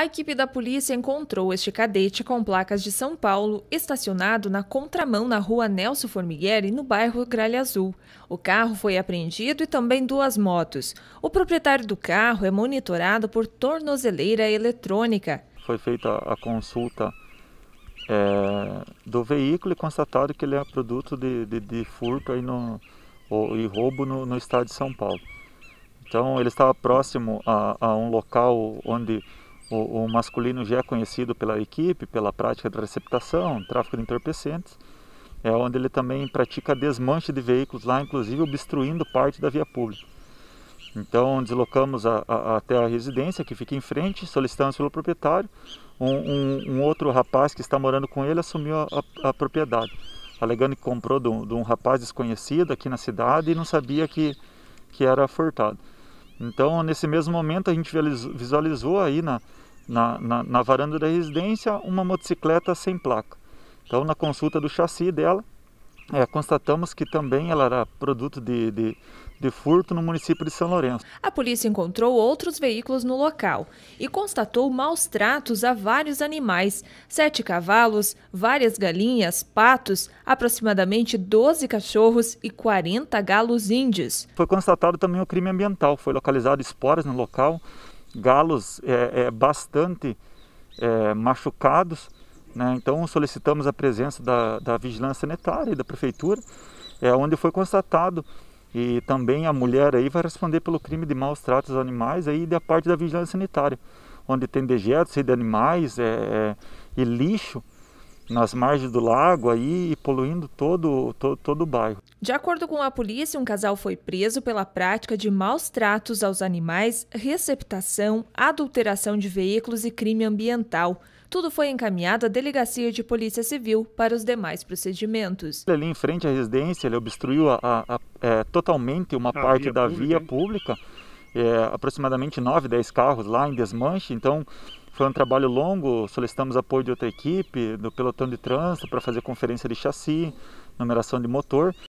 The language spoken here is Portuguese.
A equipe da polícia encontrou este cadete com placas de São Paulo estacionado na contramão na rua Nelson Formigueri, no bairro Gralha Azul. O carro foi apreendido e também duas motos. O proprietário do carro é monitorado por tornozeleira eletrônica. Foi feita a consulta é, do veículo e constatado que ele é produto de, de, de furto aí no, e roubo no, no, estado de São Paulo. Então ele estava próximo a, a um local onde o, o, masculino já é conhecido pela equipe, pela prática da receptação, tráfico de entorpecentes, é onde ele também pratica desmanche de veículos lá, inclusive obstruindo parte da via pública. Então deslocamos a, a, até a residência que fica em frente, solicitamos pelo proprietário. Um, um, um outro rapaz que está morando com ele assumiu a, a propriedade, alegando que comprou de um, de um rapaz desconhecido aqui na cidade e não sabia que, que era furtado. Então, nesse mesmo momento, a gente visualizou aí na, na, na, na varanda da residência uma motocicleta sem placa. Então, na consulta do chassi dela, é, constatamos que também ela era produto de, de, de furto no município de São Lourenço. A polícia encontrou outros veículos no local e constatou maus tratos a vários animais: sete cavalos, várias galinhas, patos, aproximadamente 12 cachorros e 40 galos índios. Foi constatado também o crime ambiental: foi localizado esporas no local, galos é, é bastante é, machucados. Né? Então, solicitamos a presença da, da Vigilância Sanitária e da Prefeitura, é, onde foi constatado e também a mulher aí vai responder pelo crime de maus tratos aos animais aí da parte da vigilância sanitária, onde tem dejetos de animais é, é, e lixo nas margens do lago aí e poluindo todo, todo, todo o bairro. De acordo com a polícia, um casal foi preso pela prática de maus tratos aos animais, receptação, adulteração de veículos e crime ambiental. Tudo foi encaminhado à Delegacia de Polícia Civil para os demais procedimentos. Ali em frente à residência, ele obstruiu a, a, a, é, totalmente uma parte via da pública, via hein? pública, é, aproximadamente 9, 10 carros lá em desmanche, então foi um trabalho longo, solicitamos apoio de outra equipe, do pelotão de trânsito, para fazer conferência de chassi, numeração de motor.